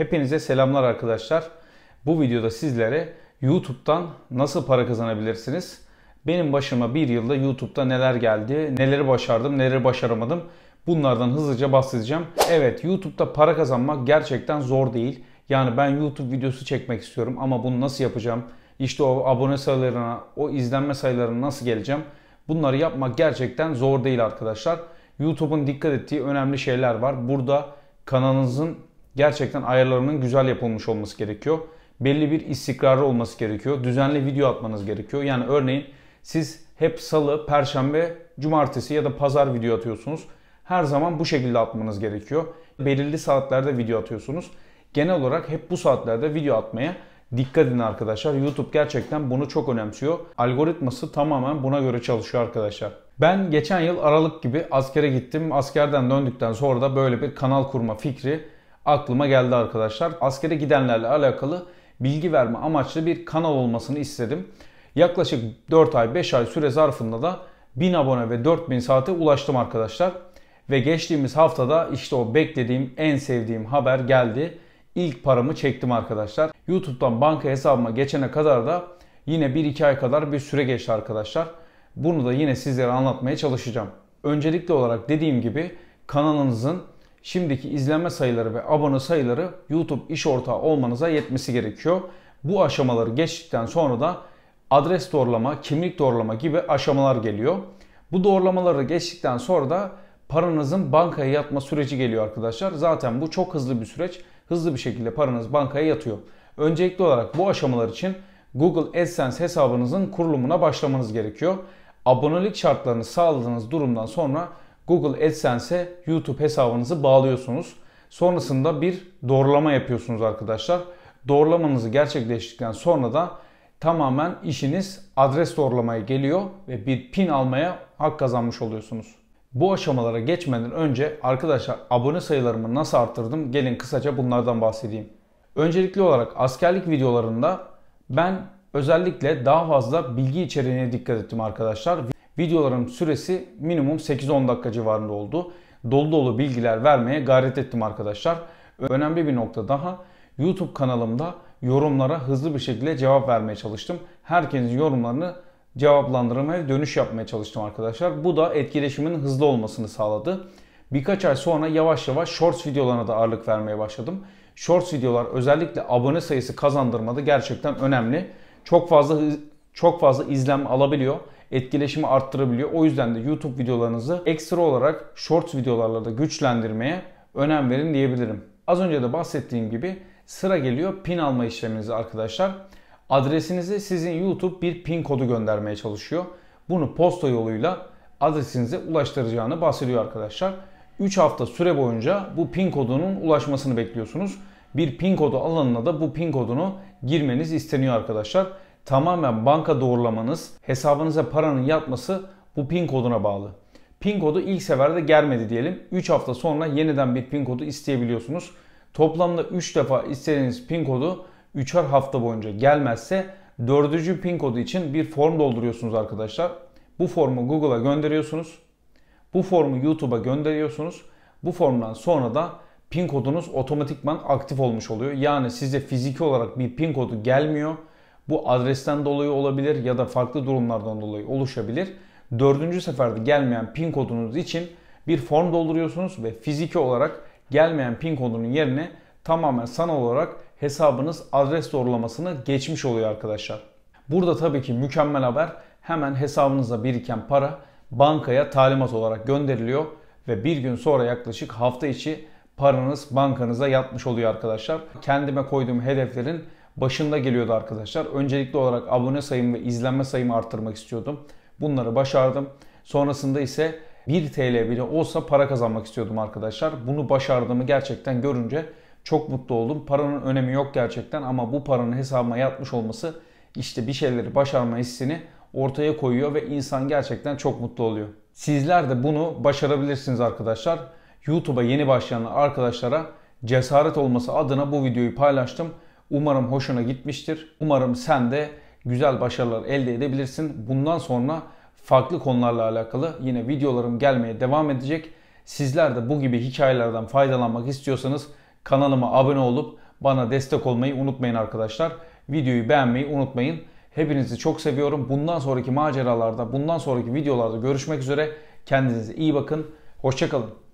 Hepinize selamlar arkadaşlar. Bu videoda sizlere YouTube'dan nasıl para kazanabilirsiniz? Benim başıma bir yılda YouTube'da neler geldi, neleri başardım, neleri başaramadım. Bunlardan hızlıca bahsedeceğim. Evet YouTube'da para kazanmak gerçekten zor değil. Yani ben YouTube videosu çekmek istiyorum ama bunu nasıl yapacağım? İşte o abone sayılarına, o izlenme sayılarına nasıl geleceğim? Bunları yapmak gerçekten zor değil arkadaşlar. YouTube'un dikkat ettiği önemli şeyler var. Burada kanalınızın gerçekten ayarlarının güzel yapılmış olması gerekiyor. Belli bir istikrarı olması gerekiyor. Düzenli video atmanız gerekiyor. Yani örneğin siz hep salı, perşembe, cumartesi ya da pazar video atıyorsunuz. Her zaman bu şekilde atmanız gerekiyor. Belirli saatlerde video atıyorsunuz. Genel olarak hep bu saatlerde video atmaya dikkat edin arkadaşlar. YouTube gerçekten bunu çok önemsiyor. Algoritması tamamen buna göre çalışıyor arkadaşlar. Ben geçen yıl Aralık gibi askere gittim. Askerden döndükten sonra da böyle bir kanal kurma fikri aklıma geldi arkadaşlar. Askere gidenlerle alakalı bilgi verme amaçlı bir kanal olmasını istedim. Yaklaşık 4 ay 5 ay süre zarfında da 1000 abone ve 4000 saate ulaştım arkadaşlar. Ve geçtiğimiz haftada işte o beklediğim en sevdiğim haber geldi. İlk paramı çektim arkadaşlar. YouTube'dan banka hesabıma geçene kadar da yine 1-2 ay kadar bir süre geçti arkadaşlar. Bunu da yine sizlere anlatmaya çalışacağım. Öncelikli olarak dediğim gibi kanalınızın şimdiki izlenme sayıları ve abone sayıları YouTube iş ortağı olmanıza yetmesi gerekiyor. Bu aşamaları geçtikten sonra da adres doğrulama, kimlik doğrulama gibi aşamalar geliyor. Bu doğrulamaları geçtikten sonra da paranızın bankaya yatma süreci geliyor arkadaşlar. Zaten bu çok hızlı bir süreç. Hızlı bir şekilde paranız bankaya yatıyor. Öncelikli olarak bu aşamalar için Google AdSense hesabınızın kurulumuna başlamanız gerekiyor. Abonelik şartlarını sağladığınız durumdan sonra Google AdSense'e YouTube hesabınızı bağlıyorsunuz. Sonrasında bir doğrulama yapıyorsunuz arkadaşlar. Doğrulamanızı gerçekleştikten sonra da tamamen işiniz adres doğrulamaya geliyor ve bir pin almaya hak kazanmış oluyorsunuz. Bu aşamalara geçmeden önce arkadaşlar abone sayılarımı nasıl arttırdım gelin kısaca bunlardan bahsedeyim. Öncelikli olarak askerlik videolarında ben özellikle daha fazla bilgi içeriğine dikkat ettim arkadaşlar. Videolarım süresi minimum 8-10 dakika civarında oldu. Dolu dolu bilgiler vermeye gayret ettim arkadaşlar. Önemli bir nokta daha. YouTube kanalımda yorumlara hızlı bir şekilde cevap vermeye çalıştım. Herkesin yorumlarını cevaplandırmaya dönüş yapmaya çalıştım arkadaşlar. Bu da etkileşimin hızlı olmasını sağladı. Birkaç ay sonra yavaş yavaş Shorts videolarına da ağırlık vermeye başladım. Shorts videolar özellikle abone sayısı kazandırmada gerçekten önemli. Çok fazla çok fazla izlenme alabiliyor etkileşimi arttırabiliyor. O yüzden de YouTube videolarınızı ekstra olarak shorts videolarla da güçlendirmeye önem verin diyebilirim. Az önce de bahsettiğim gibi sıra geliyor pin alma işleminize arkadaşlar. Adresinizi sizin YouTube bir pin kodu göndermeye çalışıyor. Bunu posta yoluyla adresinize ulaştıracağını bahsediyor arkadaşlar. 3 hafta süre boyunca bu pin kodunun ulaşmasını bekliyorsunuz. Bir pin kodu alanına da bu pin kodunu girmeniz isteniyor arkadaşlar tamamen banka doğrulamanız, hesabınıza paranın yatması bu pin koduna bağlı. Pin kodu ilk seferde gelmedi diyelim. 3 hafta sonra yeniden bir pin kodu isteyebiliyorsunuz. Toplamda 3 defa istediğiniz pin kodu 3'er hafta boyunca gelmezse 4. pin kodu için bir form dolduruyorsunuz arkadaşlar. Bu formu Google'a gönderiyorsunuz. Bu formu YouTube'a gönderiyorsunuz. Bu formdan sonra da pin kodunuz otomatikman aktif olmuş oluyor. Yani size fiziki olarak bir pin kodu gelmiyor bu adresten dolayı olabilir ya da farklı durumlardan dolayı oluşabilir. Dördüncü seferde gelmeyen pin kodunuz için bir form dolduruyorsunuz ve fiziki olarak gelmeyen pin kodunun yerine tamamen sanal olarak hesabınız adres doğrulamasını geçmiş oluyor arkadaşlar. Burada tabii ki mükemmel haber hemen hesabınıza biriken para bankaya talimat olarak gönderiliyor ve bir gün sonra yaklaşık hafta içi paranız bankanıza yatmış oluyor arkadaşlar. Kendime koyduğum hedeflerin başında geliyordu arkadaşlar. Öncelikli olarak abone sayım ve izlenme sayımı arttırmak istiyordum. Bunları başardım. Sonrasında ise 1 TL bile olsa para kazanmak istiyordum arkadaşlar. Bunu başardığımı gerçekten görünce çok mutlu oldum. Paranın önemi yok gerçekten ama bu paranın hesabıma yatmış olması işte bir şeyleri başarma hissini ortaya koyuyor ve insan gerçekten çok mutlu oluyor. Sizler de bunu başarabilirsiniz arkadaşlar. YouTube'a yeni başlayan arkadaşlara cesaret olması adına bu videoyu paylaştım. Umarım hoşuna gitmiştir. Umarım sen de güzel başarılar elde edebilirsin. Bundan sonra farklı konularla alakalı yine videolarım gelmeye devam edecek. Sizler de bu gibi hikayelerden faydalanmak istiyorsanız kanalıma abone olup bana destek olmayı unutmayın arkadaşlar. Videoyu beğenmeyi unutmayın. Hepinizi çok seviyorum. Bundan sonraki maceralarda, bundan sonraki videolarda görüşmek üzere. Kendinize iyi bakın. Hoşçakalın.